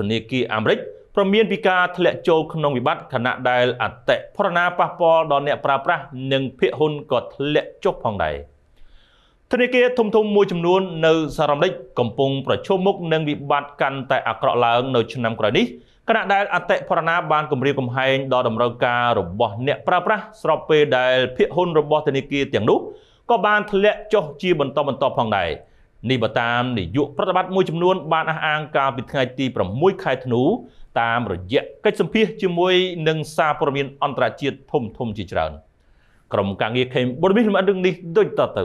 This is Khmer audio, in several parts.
ធនាគារអាមេរិកប្រមានពីការធ្លាក់ចូលក្នុងវិបត្តិខណៈដែលអតិផរណាប៉ះពាល់ដល់អ្នកប្រើប្រាស់និងភាគហ៊ុនក៏ធ្លាក់ចុះផងដែរធនាគារធំធំមួយចំនួននៅសារ៉ាមិចកំពុងប្រឈមមុខនឹងវិបត្តិកាន់តែអាក្រក់ឡើងនៅឆ្នាំក្រោយនេះគណៈដែលអតិផរណាបានគម្រាមកំហែងដល់តម្រូវការរបស់អ្នកប្រើប្រាស់ស្របពេលដែលភាគហ៊ុនរបស់ធនាគារទាំងនោះក៏បានធ្លាក់ចុះជាបន្តបន្ទាប់ផងដែរ។នេះបើតាមនាយកប្រតិបត្តិមួយចំនួនបានអះអាងកាលពីថ្ងៃទី6ខែធ្នូតាមរយៈកិច្ចសម្ភាសជាមួយនឹងសារព័ត៌មានអន្តរជាតិធំធំជាច្រើនក្រុមការងារខេមបុរមីលម្អិតរឿងនេះដូចតទៅ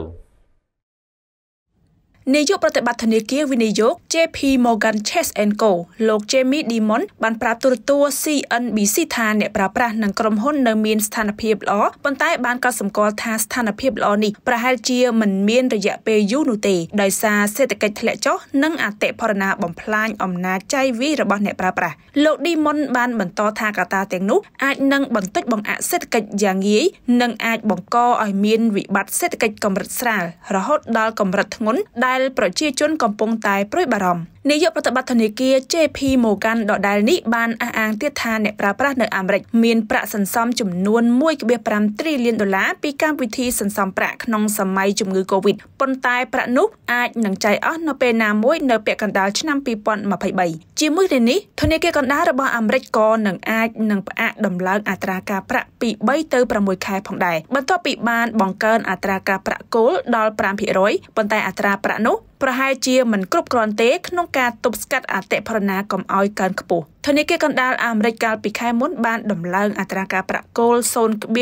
នាយកប្រតិបត្តិធនាគារវិនិយោគ JP Morgan Chase & Co លោក Jamie Dimon បានប្រាប់ទូរទស្សន៍ CNBC ថាអ្នកប្រើប្រាស់និងក្រុមហ៊ុននៅមានស្ថានភាពល្អប៉ុន្តែបានកត់សម្គាល់ថាស្ថានភាពល្អនេះប្រហែលជាមិនមានរយៈពេលយូរនោះទេដោយសារសេដ្ឋកិច្ចធ្លាក់ចុះនិងអតិផរណា បំផ្លាញអំណាចចៃវាយរបស់អ្នកប្រើប្រាស់លោក Dimon បានបន្តថាកត្តាទាំងនោះអាចនឹងបន្តិចបង្អាក់សេដ្ឋកិច្ចយ៉ាងងាយនិងអាចបង្កឲ្យមានវិបត្តិសេដ្ឋកិច្ចកម្រិតស្រាលរហូតដល់កម្រិតធ្ងន់ដែលដែលប្រជាជនកំពុងតែព្រួយ បារម្ភនាយកប្រតិបត្តិធនាគារ JP Morgan ដដែលនេះបានអះអាងទៀតថាអ្នកប្រើប្រាស់នៅអាមេរិកមានប្រាក់សន្សំចំនួន1.5ត្រីលានដុល្លារពីកម្មវិធីសន្សំប្រាក់ក្នុងសម័យជំងឺ Covid ប៉ុន្តែប្រាក់នោះអាចនឹងចាយអស់នៅពេលណាមួយនៅពាក់កណ្ដាលឆ្នាំ2023ជាមួយគ្នានេះធនាគារកណ្ដាលរបស់អាមេរិកក៏នឹងអាចនឹងផ្អាក ដំឡើងអត្រាការប្រាក់ពី3ទៅ6ខែ ផងដែរបន្ទាប់ពី បានបង្កើនអត្រាការប្រាក់គោលដល់5%ប៉ុន្តែអត្រាប្រាក់នោះប្រហែលជាមិនគ្រប់គ្រាន់ទេក្នុងការទប់ស្កាត់អតិផរណាកុំឲ្យកើនខ្ពស់ធនាគារកណ្ដាលអាមេរិកកាលពីខែមុនបានដំឡើង អត្រាការប្រាក់គោល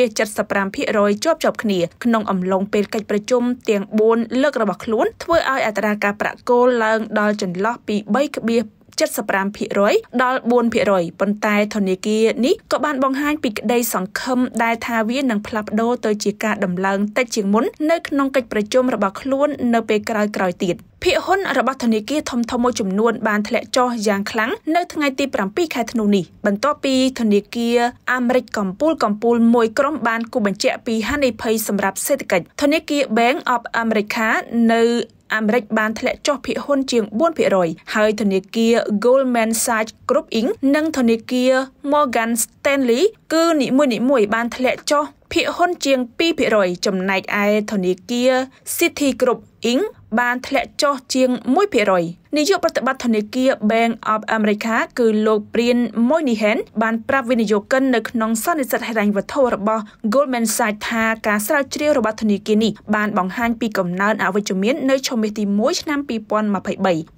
0.75%ជាប់ជាប់គ្នាក្នុងអំឡុងពេលកិច្ចប្រជុំទាំង4លើករបស់ខ្លួន ធ្វើឲ្យអត្រាការប្រាក់គោលឡើងដល់ចន្លោះពី3.5 75%ដល់4%ប៉ុន្តែធនាគារនេះក៏បានបង្ហាញពីក្តីសង្ឃឹមដែលថាវានឹងផ្លាស់ប្ដូរទៅជាការដំឡើងតិចជាងមុននៅក្នុងកិច្ចប្រជុំរបស់ខ្លួននៅពេលក្រោយៗទៀតភាគហ៊ុនរបស់ធនាគារធំៗមួយចំនួនបានធ្លាក់ចុះយ៉ាងខ្លាំងនៅថ្ងៃទី7ខែធ្នូនេះបន្ទាប់ពីធនាគារអាមេរិកកំពូលកំពូលមួយក្រុមបានគូបញ្ជាក់ពីហានិភ័យសម្រាប់សេដ្ឋកិច្ចធនាគារ Bank of America នៅអាមេរិកបានធ្លាក់ចុះភាគហ៊ុនជាង4%ហើយធនាគារ Goldman Sachs Group Inc និងធនាគារ Morgan Stanley គឺនីមួយៗបានធ្លាក់ចុះភាគហ៊ុន ជាង2%ចំណែកឯធនាគារ Citigroup Inc បានធ្លាក់ចុះជាង1%នាយកប្រតិបត្តិធនាគារ Bank of America គឺលោកព្រៀន Moynihan បានប្រាប់វិនិយោគិននៅក្នុង សន្និសីទហិរញ្ញវត្ថុរបស់ Goldman Sachs ថាការស្រាវជ្រាវរបស់ធនាគារនេះបានបង្ហាញពីកំណើនអវិជ្ជមាននៅឆមាសទី1ឆ្នាំ2023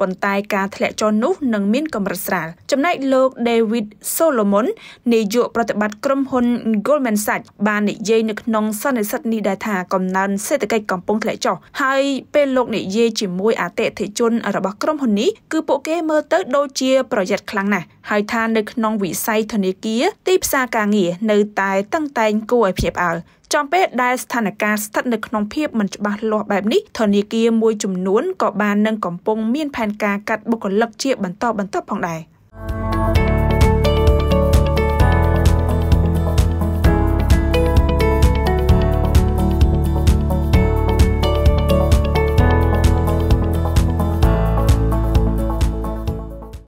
ប៉ុន្តែការធ្លាក់ចុះនោះនឹងមានកម្រិតស្រាលចំណែកលោក David Solomon នាយក ប្រតិបត្តិក្រុមហ៊ុន Goldman Sachs បាននិយាយនៅក្នុងសន្និសីទនេះដែរថាកំណើនសេដ្ឋកិច្ចកំពុងធ្លាក់ចុះហើយពេលលោកនិនិយាយជាមួយអតិថិជន របស់ក្រុមហ៊ុននេះគឺពួកគេមើលទៅដូចជាប្រយ័ត្នខ្លាំងណាស់ហើយថានៅក្នុងវិស័យធនាគារទីផ្សារការងារនៅ តែតឹងតែងគួរឲ្យភ្ញាក់ផ្អើលចំពេលដែលស្ថានភាពស្ថិតនៅក្នុងភាពមិនច្បាស់លាស់បែប នេះធនាគារមួយចំនួនក៏បាននឹងកំពុងមានផែនការកាត់បុគ្គលិកជាបន្តបន្ទាប់ផងដែរ។